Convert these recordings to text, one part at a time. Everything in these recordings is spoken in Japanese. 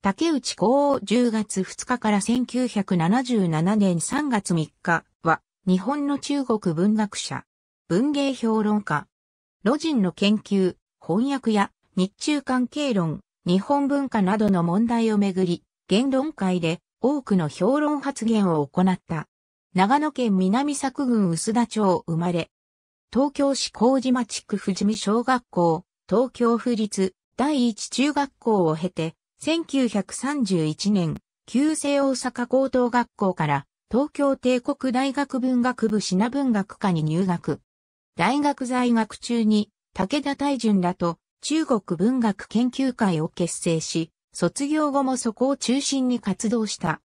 竹内公王10月2日から1977年3月3日は、日本の中国文学者、文芸評論家、路人の研究、翻訳や日中関係論、日本文化などの問題をめぐり、言論会で多くの評論発言を行った。長野県南作郡薄田町生まれ、東京市麹島地区富士見小学校、東京府立第一中学校を経て、1931年、旧制大阪高等学校から東京帝国大学文学部品文学科に入学。大学在学中に武田大順らと中国文学研究会を結成し、卒業後もそこを中心に活動した。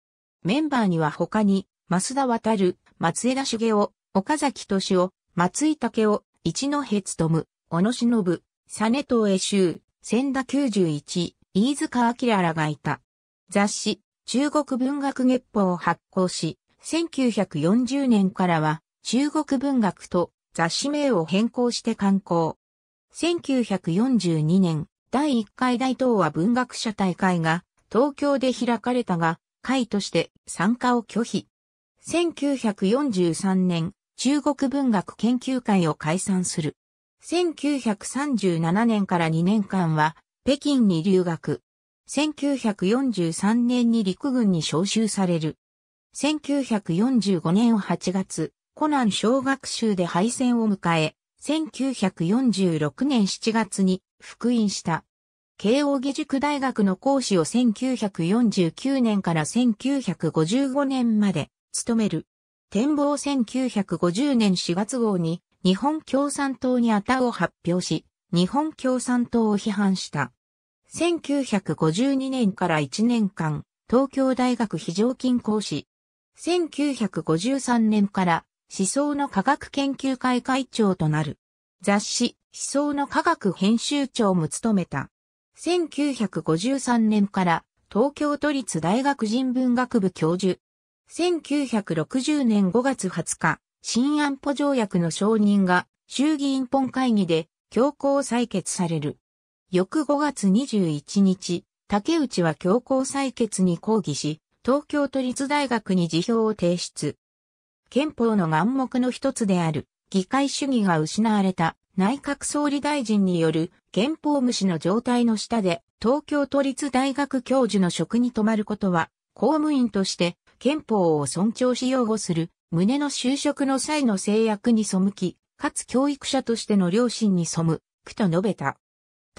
メンバーには他に、増田渡、松枝茂雄、岡崎敏夫、松井武夫、一平、勤、小野忍、実東江修、千田九十一、飯塚明らがいた。雑誌、中国文学月報を発行し、1940年からは、中国文学と雑誌名を変更して刊行。1942年、第1回大東亜文学者大会が東京で開かれたが、会として参加を拒否。1943年、中国文学研究会を解散する。1937年から2年間は北京に留学。1943年に陸軍に召集される。1945年8月、コナン小学習で敗戦を迎え、1946年7月に復員した。慶応義塾大学の講師を1949年から1955年まで務める。展望1950年4月号に日本共産党にあたを発表し、日本共産党を批判した。1952年から1年間、東京大学非常勤講師。1953年から思想の科学研究会会長となる。雑誌思想の科学編集長も務めた。1953年から東京都立大学人文学部教授。1960年5月20日、新安保条約の承認が衆議院本会議で強行採決される。翌5月21日、竹内は強行採決に抗議し、東京都立大学に辞表を提出。憲法の眼目の一つである、議会主義が失われた内閣総理大臣による憲法無視の状態の下で、東京都立大学教授の職に留まることは、公務員として憲法を尊重し擁護する、胸の就職の際の制約に背き、かつ教育者としての良心に背くと述べた。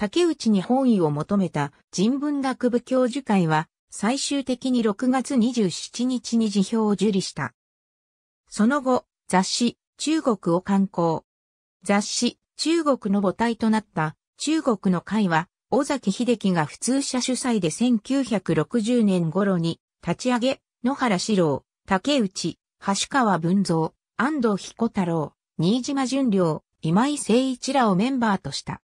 竹内に本意を求めた人文学部教授会は、最終的に6月27日に辞表を受理した。その後、雑誌、中国を刊行。雑誌、中国の母体となった中国の会は、尾崎秀樹が普通社主催で1960年頃に立ち上げ、野原史郎、竹内、橋川文蔵、安藤彦太郎、新島淳良、今井誠一らをメンバーとした。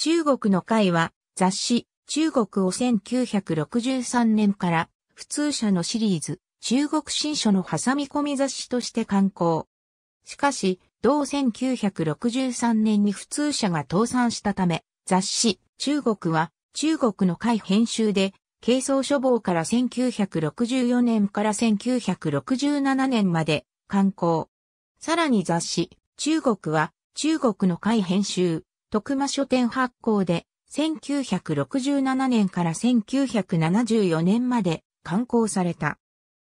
中国の会は雑誌中国を1963年から普通社のシリーズ中国新書の挟み込み雑誌として刊行。しかし、同1963年に普通社が倒産したため、雑誌中国は中国の会編集で、軽装処方から1964年から1967年まで刊行。さらに雑誌中国は中国の会編集、徳間書店発行で、1967年から1974年まで刊行された。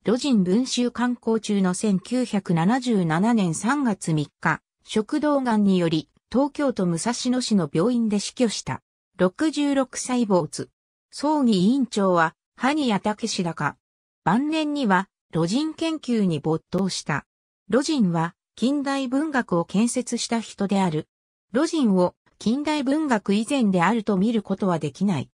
路人文集刊行中の1977年3月3日、食道んにより東京都武蔵野市の病院で死去した。66歳没。葬儀委員長は、萩谷武史高。晩年には、路人研究に没頭した。路人は、近代文学を建設した人である。路人を近代文学以前であると見ることはできない。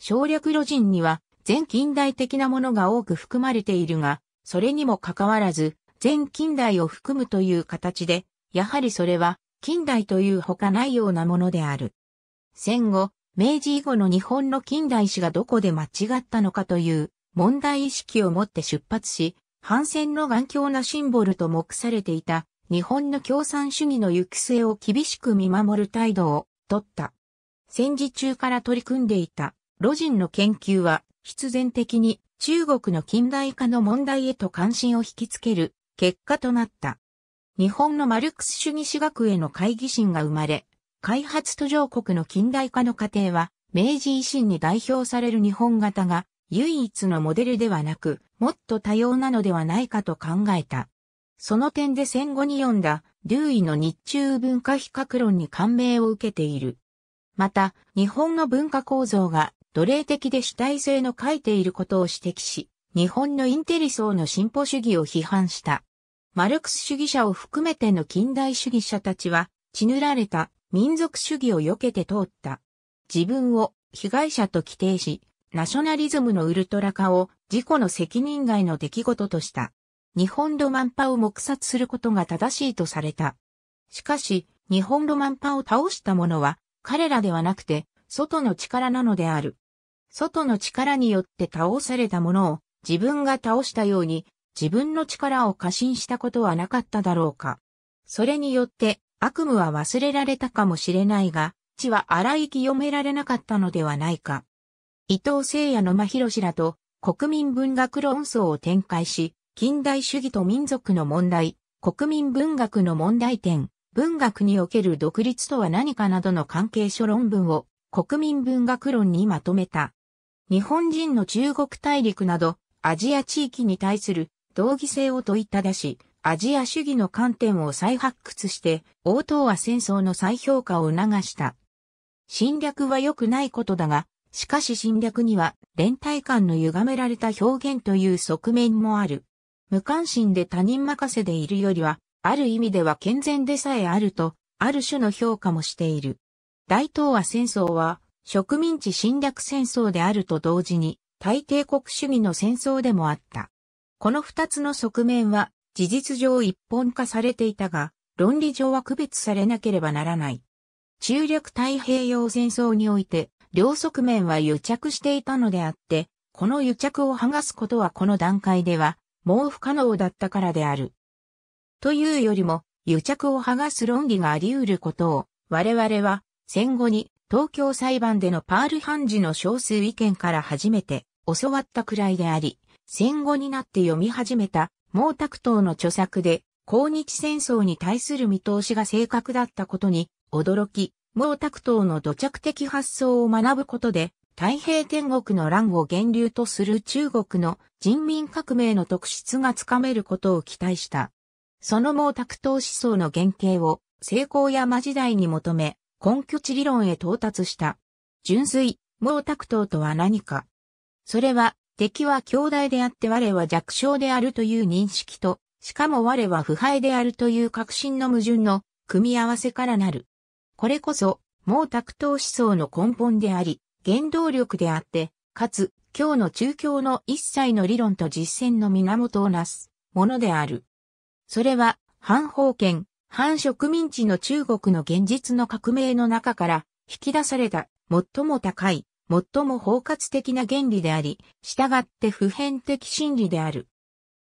省略路人には全近代的なものが多く含まれているが、それにもかかわらず、全近代を含むという形で、やはりそれは近代という他ないようなものである。戦後、明治以後の日本の近代史がどこで間違ったのかという問題意識を持って出発し、反戦の頑強なシンボルと目されていた日本の共産主義の行く末を厳しく見守る態度を取った。戦時中から取り組んでいた、路人の研究は、必然的に中国の近代化の問題へと関心を引きつける結果となった。日本のマルクス主義史学への懐疑心が生まれ、開発途上国の近代化の過程は、明治維新に代表される日本型が唯一のモデルではなく、もっと多様なのではないかと考えた。その点で戦後に読んだ、留意の日中文化比較論に感銘を受けている。また、日本の文化構造が奴隷的で主体性の書いていることを指摘し、日本のインテリ層の進歩主義を批判した。マルクス主義者を含めての近代主義者たちは、血塗られた民族主義を避けて通った。自分を被害者と規定し、ナショナリズムのウルトラ化を自己の責任外の出来事とした。日本ロマンパを黙殺することが正しいとされた。しかし、日本ロマンパを倒した者は、彼らではなくて、外の力なのである。外の力によって倒された者を、自分が倒したように、自分の力を過信したことはなかっただろうか。それによって、悪夢は忘れられたかもしれないが、地は荒い清められなかったのではないか。伊藤聖也の真広らと、国民文学論争を展開し、近代主義と民族の問題、国民文学の問題点、文学における独立とは何かなどの関係書論文を国民文学論にまとめた。日本人の中国大陸などアジア地域に対する道義性を問いただし、アジア主義の観点を再発掘して応答は戦争の再評価を促した。侵略は良くないことだが、しかし侵略には連帯感の歪められた表現という側面もある。無関心で他人任せでいるよりは、ある意味では健全でさえあると、ある種の評価もしている。大東亜戦争は、植民地侵略戦争であると同時に、大帝国主義の戦争でもあった。この二つの側面は、事実上一本化されていたが、論理上は区別されなければならない。中略太平洋戦争において、両側面は癒着していたのであって、この癒着を剥がすことはこの段階ではもう不可能だったからである。というよりも、癒着を剥がす論理があり得ることを、我々は、戦後に、東京裁判でのパール判事の少数意見から初めて、教わったくらいであり、戦後になって読み始めた、毛沢東の著作で、抗日戦争に対する見通しが正確だったことに、驚き、毛沢東の土着的発想を学ぶことで、太平天国の乱を源流とする中国の人民革命の特質がつかめることを期待した。その毛沢東思想の原型を成功や山時代に求め、根拠地理論へ到達した。純粋、毛沢東とは何か。それは、敵は強大であって我は弱小であるという認識と、しかも我は腐敗であるという確信の矛盾の組み合わせからなる。これこそ、毛沢東思想の根本であり、原動力であって、かつ、今日の中共の一切の理論と実践の源をなすものである。それは、反封建、反植民地の中国の現実の革命の中から引き出された最も高い、最も包括的な原理であり、従って普遍的真理である。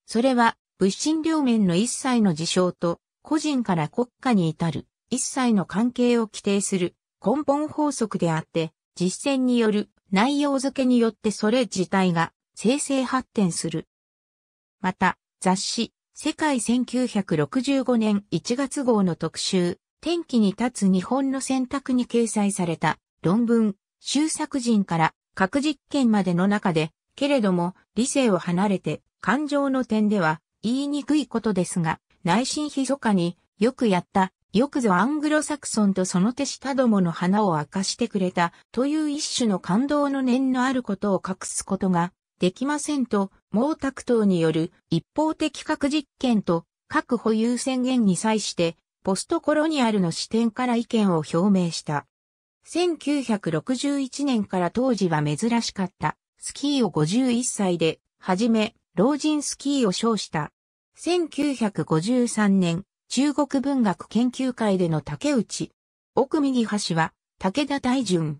それは、物心両面の一切の事象と、個人から国家に至る一切の関係を規定する根本法則であって、実践による内容付けによってそれ自体が生成発展する。また、雑誌、世界1965年1月号の特集、天気に立つ日本の選択に掲載された論文、修作人から核実験までの中で、けれども理性を離れて感情の点では言いにくいことですが、内心密かによくやったよくぞアングロサクソンとその手下どもの花を明かしてくれたという一種の感動の念のあることを隠すことができませんと、毛沢東による一方的核実験と核保有宣言に際して、ポストコロニアルの視点から意見を表明した。1961年から当時は珍しかった、スキーを51歳で、はじめ、老人スキーを称した。1953年、中国文学研究会での竹内、奥右端は、武田大順。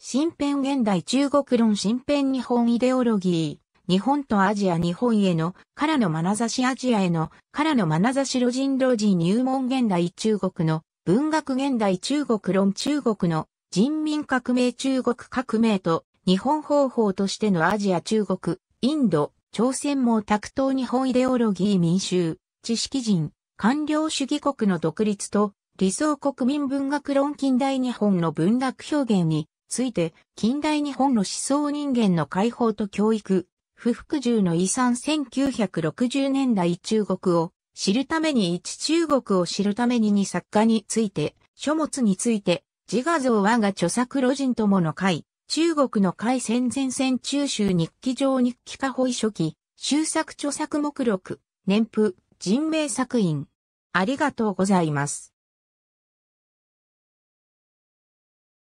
新編現代中国論新編日本イデオロギー、日本とアジア日本への、からの眼差しアジアへの、からの眼差し路人路人入門現代中国の、文学現代中国論中国の、人民革命中国革命と、日本方法としてのアジア中国、インド、朝鮮も卓党日本イデオロギー民衆、知識人、官僚主義国の独立と理想国民文学論近代日本の文学表現について近代日本の思想人間の解放と教育、不服従の遺産1960年代中国を知るために一中国を知るために二作家について、書物について、自画像和が著作路人友の会、中国の海戦前線中州日記上日記家保書記、修作著作目録、年譜、人名作品。ありがとうございます。